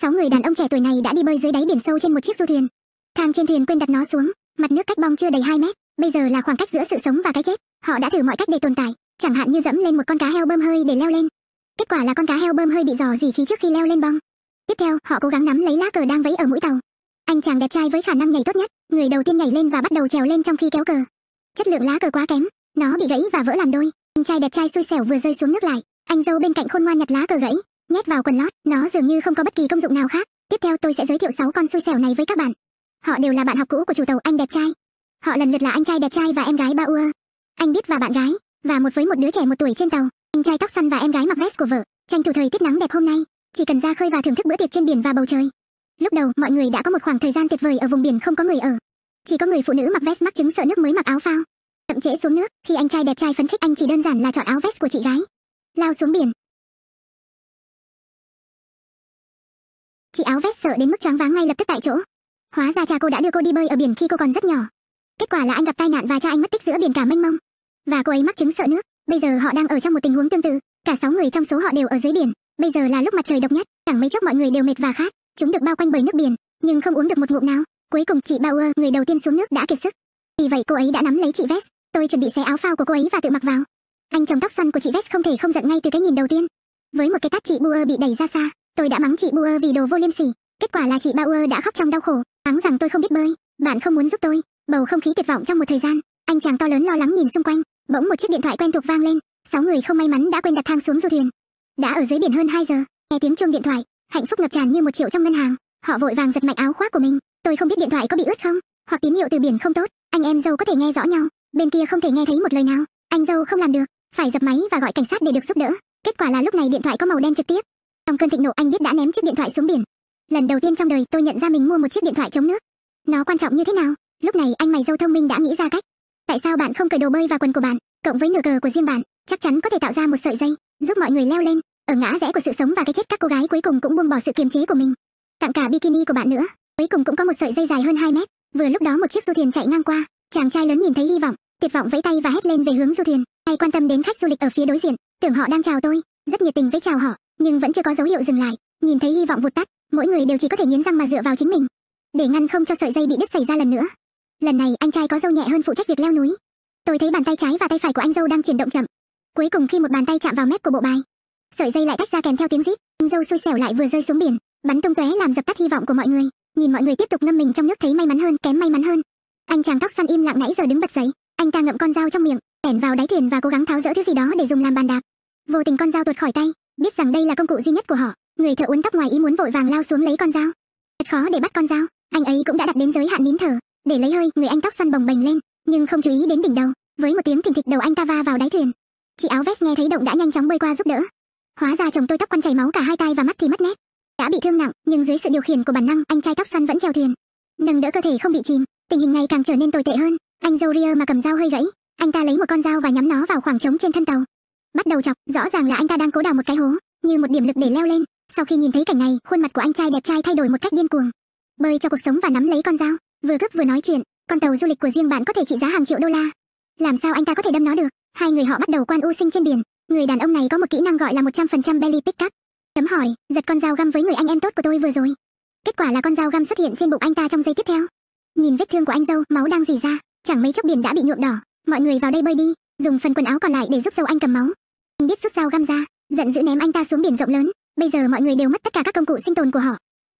sáu người đàn ông trẻ tuổi này đã đi bơi dưới đáy biển sâu trên một chiếc du thuyền. Thang trên thuyền quên đặt nó xuống, mặt nước cách bong chưa đầy 2 mét, bây giờ là khoảng cách giữa sự sống và cái chết. Họ đã thử mọi cách để tồn tại, chẳng hạn như dẫm lên một con cá heo bơm hơi để leo lên. Kết quả là con cá heo bơm hơi bị dò dỉ khí trước khi leo lên bong. Tiếp theo, họ cố gắng nắm lấy lá cờ đang vẫy ở mũi tàu. Anh chàng đẹp trai với khả năng nhảy tốt nhất, người đầu tiên nhảy lên và bắt đầu trèo lên trong khi kéo cờ. Chất lượng lá cờ quá kém, nó bị gãy và vỡ làm đôi. Anh trai đẹp trai xui xẻo vừa rơi xuống nước lại, anh dâu bên cạnh khôn ngoan nhặt lá cờ gãy, nhét vào quần lót, nó dường như không có bất kỳ công dụng nào khác. Tiếp theo tôi sẽ giới thiệu 6 con xui xẻo này với các bạn. Họ đều là bạn học cũ của chủ tàu anh đẹp trai. Họ lần lượt là anh trai đẹp trai và em gái ba ua Anh biết và bạn gái, và một với một đứa trẻ một tuổi trên tàu. Anh trai tóc xanh và em gái mặc vest của vợ, tranh thủ thời tiết nắng đẹp hôm nay, chỉ cần ra khơi và thưởng thức bữa tiệc trên biển và bầu trời. Lúc đầu, mọi người đã có một khoảng thời gian tuyệt vời ở vùng biển không có người ở. Chỉ có người phụ nữ mặc vest mắc chứng sợ nước mới mặc áo phao. Chậm trễ xuống nước, khi anh trai đẹp trai phấn khích anh chỉ đơn giản là chọn áo vest của chị gái. Lao xuống biển, chị áo vest sợ đến mức choáng váng ngay lập tức tại chỗ hóa ra cha cô đã đưa cô đi bơi ở biển khi cô còn rất nhỏ kết quả là anh gặp tai nạn và cha anh mất tích giữa biển cả mênh mông và cô ấy mắc chứng sợ nước bây giờ họ đang ở trong một tình huống tương tự cả sáu người trong số họ đều ở dưới biển bây giờ là lúc mặt trời độc nhất chẳng mấy chốc mọi người đều mệt và khát chúng được bao quanh bởi nước biển nhưng không uống được một ngụm nào cuối cùng chị bauer người đầu tiên xuống nước đã kiệt sức vì vậy cô ấy đã nắm lấy chị vest tôi chuẩn bị xé áo phao của cô ấy và tự mặc vào anh chồng tóc xoăn của chị vest không thể không giận ngay từ cái nhìn đầu tiên với một cái tát chị bauer bị đẩy ra xa Tôi đã mắng chị bua vì đồ vô liêm sỉ, kết quả là chị Bauer đã khóc trong đau khổ, mắng rằng tôi không biết bơi, bạn không muốn giúp tôi. Bầu không khí tuyệt vọng trong một thời gian, anh chàng to lớn lo lắng nhìn xung quanh, bỗng một chiếc điện thoại quen thuộc vang lên, sáu người không may mắn đã quên đặt thang xuống du thuyền. Đã ở dưới biển hơn 2 giờ, nghe tiếng chuông điện thoại, hạnh phúc ngập tràn như một triệu trong ngân hàng, họ vội vàng giật mạnh áo khoác của mình, tôi không biết điện thoại có bị ướt không, hoặc tín hiệu từ biển không tốt, anh em dâu có thể nghe rõ nhau, bên kia không thể nghe thấy một lời nào, anh dâu không làm được, phải dập máy và gọi cảnh sát để được giúp đỡ. Kết quả là lúc này điện thoại có màu đen trực tiếp, trong cơn thịnh nộ anh biết đã ném chiếc điện thoại xuống biển. Lần đầu tiên trong đời tôi nhận ra mình mua một chiếc điện thoại chống nước. Nó quan trọng như thế nào? Lúc này anh mày dâu thông minh đã nghĩ ra cách. Tại sao bạn không cởi đồ bơi và quần của bạn, cộng với nửa cờ của riêng bạn, chắc chắn có thể tạo ra một sợi dây, giúp mọi người leo lên. Ở ngã rẽ của sự sống và cái chết các cô gái cuối cùng cũng buông bỏ sự kiềm chế của mình. Tặng cả bikini của bạn nữa, cuối cùng cũng có một sợi dây dài hơn 2 mét. Vừa lúc đó một chiếc du thuyền chạy ngang qua, chàng trai lớn nhìn thấy hy vọng, tuyệt vọng vẫy tay và hét lên về hướng du thuyền, hay quan tâm đến khách du lịch ở phía đối diện, tưởng họ đang chào tôi, rất nhiệt tình với chào họ, nhưng vẫn chưa có dấu hiệu dừng lại. Nhìn thấy hy vọng vụt tắt, mỗi người đều chỉ có thể nghiến răng mà dựa vào chính mình, để ngăn không cho sợi dây bị đứt xảy ra lần nữa. Lần này anh trai có dâu nhẹ hơn phụ trách việc leo núi. Tôi thấy bàn tay trái và tay phải của anh dâu đang chuyển động chậm. Cuối cùng khi một bàn tay chạm vào mép của bộ bài, sợi dây lại tách ra kèm theo tiếng rít. Anh dâu xui xẻo lại vừa rơi xuống biển, bắn tung tóe làm dập tắt hy vọng của mọi người. Nhìn mọi người tiếp tục ngâm mình trong nước thấy may mắn hơn, kém may mắn hơn. Anh chàng tóc xoăn im lặng nãy giờ đứng bật dậy, anh ta ngậm con dao trong miệng, bèn vào đáy thuyền và cố gắng tháo dỡ thứ gì đó để dùng làm bàn đạp. Vô tình con dao tuột khỏi tay, biết rằng đây là công cụ duy nhất của họ người thợ uốn tóc ngoài ý muốn vội vàng lao xuống lấy con dao thật khó để bắt con dao anh ấy cũng đã đặt đến giới hạn nín thở để lấy hơi người anh tóc xoăn bồng bềnh lên nhưng không chú ý đến đỉnh đầu với một tiếng thình thịch đầu anh ta va vào đáy thuyền chị áo vest nghe thấy động đã nhanh chóng bơi qua giúp đỡ hóa ra chồng tôi tóc quăn chảy máu cả hai tay và mắt thì mất nét đã bị thương nặng nhưng dưới sự điều khiển của bản năng anh trai tóc xoăn vẫn chèo thuyền nâng đỡ cơ thể không bị chìm tình hình ngày càng trở nên tồi tệ hơn anh dâu ria mà cầm dao hơi gãy anh ta lấy một con dao và nhắm nó vào khoảng trống trên thân tàu bắt đầu chọc rõ ràng là anh ta đang cố đào một cái hố như một điểm lực để leo lên sau khi nhìn thấy cảnh này khuôn mặt của anh trai đẹp trai thay đổi một cách điên cuồng bơi cho cuộc sống và nắm lấy con dao vừa gấp vừa nói chuyện con tàu du lịch của riêng bạn có thể trị giá hàng triệu đô la làm sao anh ta có thể đâm nó được hai người họ bắt đầu quan u sinh trên biển người đàn ông này có một kỹ năng gọi là một trăm phần trăm belly pick up cấm hỏi giật con dao găm với người anh em tốt của tôi vừa rồi kết quả là con dao găm xuất hiện trên bụng anh ta trong giây tiếp theo nhìn vết thương của anh dâu máu đang dì ra chẳng mấy chốc biển đã bị nhuộm đỏ mọi người vào đây bơi đi dùng phần quần áo còn lại để giúp dâu anh cầm máu. Anh biết rút dao găm ra, giận dữ ném anh ta xuống biển rộng lớn. Bây giờ mọi người đều mất tất cả các công cụ sinh tồn của họ,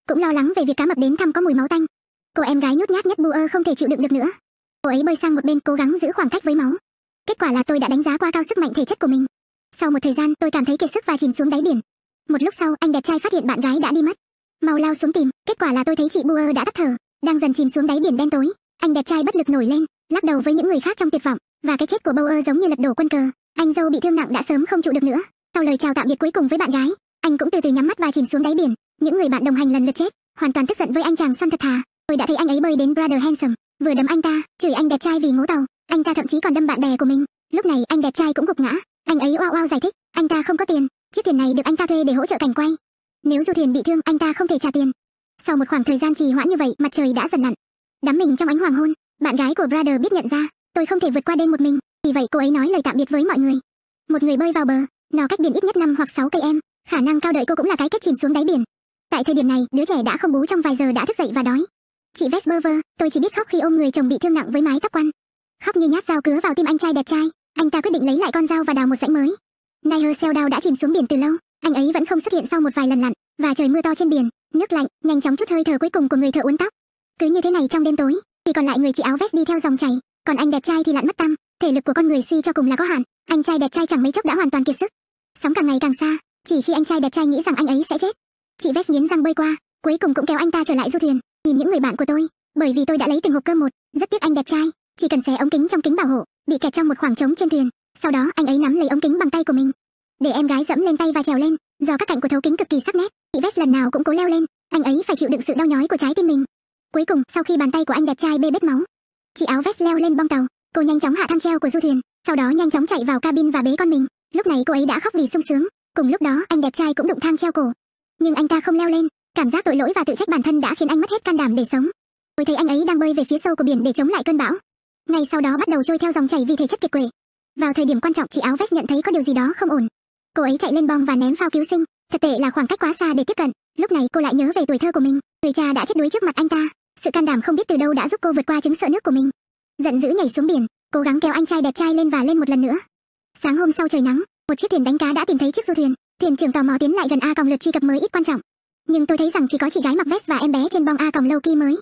cũng lo lắng về việc cá mập đến thăm có mùi máu tanh. Cô em gái nhút nhát nhất Bua không thể chịu đựng được nữa. Cô ấy bơi sang một bên cố gắng giữ khoảng cách với máu. Kết quả là tôi đã đánh giá quá cao sức mạnh thể chất của mình. Sau một thời gian, tôi cảm thấy kiệt sức và chìm xuống đáy biển. Một lúc sau, anh đẹp trai phát hiện bạn gái đã đi mất, mau lao xuống tìm. Kết quả là tôi thấy chị Bua đã tắt thở, đang dần chìm xuống đáy biển đen tối. Anh đẹp trai bất lực nổi lên, lắc đầu với những người khác trong tuyệt vọng và cái chết của Bauer giống như lật đổ quân cờ. Anh dâu bị thương nặng đã sớm không trụ được nữa. Sau lời chào tạm biệt cuối cùng với bạn gái, anh cũng từ từ nhắm mắt và chìm xuống đáy biển. Những người bạn đồng hành lần lượt chết, hoàn toàn tức giận với anh chàng săn thật thà. Tôi đã thấy anh ấy bơi đến Brother Handsome, vừa đấm anh ta, chửi anh đẹp trai vì ngố tàu. Anh ta thậm chí còn đâm bạn bè của mình. Lúc này anh đẹp trai cũng gục ngã. Anh ấy oao oao giải thích, anh ta không có tiền, chiếc thuyền này được anh ta thuê để hỗ trợ cảnh quay. Nếu du thuyền bị thương, anh ta không thể trả tiền. Sau một khoảng thời gian trì hoãn như vậy, mặt trời đã dần lặn. Đám mình trong ánh hoàng hôn, bạn gái của Brother biết nhận ra, Tôi không thể vượt qua đêm một mình, vì vậy cô ấy nói lời tạm biệt với mọi người. Một người bơi vào bờ, nó cách biển ít nhất 5 hoặc 6 cây em, khả năng cao đợi cô cũng là cái cách chìm xuống đáy biển. Tại thời điểm này, đứa trẻ đã không bú trong vài giờ đã thức dậy và đói. Chị Vesperver, tôi chỉ biết khóc khi ôm người chồng bị thương nặng với mái tóc quăn. Khóc như nhát dao cứa vào tim anh trai đẹp trai, anh ta quyết định lấy lại con dao và đào một rãnh mới. xeo Seldao đã chìm xuống biển từ lâu, anh ấy vẫn không xuất hiện sau một vài lần lặn, và trời mưa to trên biển, nước lạnh, nhanh chóng chút hơi thở cuối cùng của người thợ uốn tóc. Cứ như thế này trong đêm tối, chỉ còn lại người chị áo vest đi theo dòng chảy, còn anh đẹp trai thì lặn mất tâm thể lực của con người suy cho cùng là có hạn anh trai đẹp trai chẳng mấy chốc đã hoàn toàn kiệt sức sóng càng ngày càng xa chỉ khi anh trai đẹp trai nghĩ rằng anh ấy sẽ chết chị vest nghiến răng bơi qua cuối cùng cũng kéo anh ta trở lại du thuyền nhìn những người bạn của tôi bởi vì tôi đã lấy từng hộp cơm một rất tiếc anh đẹp trai chỉ cần xé ống kính trong kính bảo hộ bị kẹt trong một khoảng trống trên thuyền sau đó anh ấy nắm lấy ống kính bằng tay của mình để em gái dẫm lên tay và trèo lên do các cạnh của thấu kính cực kỳ sắc nét chị vest lần nào cũng cố leo lên anh ấy phải chịu đựng sự đau nhói của trái tim mình cuối cùng sau khi bàn tay của anh đẹp trai bê bết máu chị áo vest leo lên bong tàu cô nhanh chóng hạ thang treo của du thuyền sau đó nhanh chóng chạy vào cabin và bế con mình lúc này cô ấy đã khóc vì sung sướng cùng lúc đó anh đẹp trai cũng đụng thang treo cổ nhưng anh ta không leo lên cảm giác tội lỗi và tự trách bản thân đã khiến anh mất hết can đảm để sống tôi thấy anh ấy đang bơi về phía sâu của biển để chống lại cơn bão ngay sau đó bắt đầu trôi theo dòng chảy vì thể chất kiệt quệ vào thời điểm quan trọng chị áo vest nhận thấy có điều gì đó không ổn cô ấy chạy lên bong và ném phao cứu sinh thật tệ là khoảng cách quá xa để tiếp cận lúc này cô lại nhớ về tuổi thơ của mình người cha đã chết đuối trước mặt anh ta sự can đảm không biết từ đâu đã giúp cô vượt qua chứng sợ nước của mình giận dữ nhảy xuống biển cố gắng kéo anh trai đẹp trai lên và lên một lần nữa sáng hôm sau trời nắng một chiếc thuyền đánh cá đã tìm thấy chiếc du thuyền thuyền trưởng tò mò tiến lại gần a còng lượt truy cập mới ít quan trọng nhưng tôi thấy rằng chỉ có chị gái mặc vest và em bé trên bong a còng lâu kỳ mới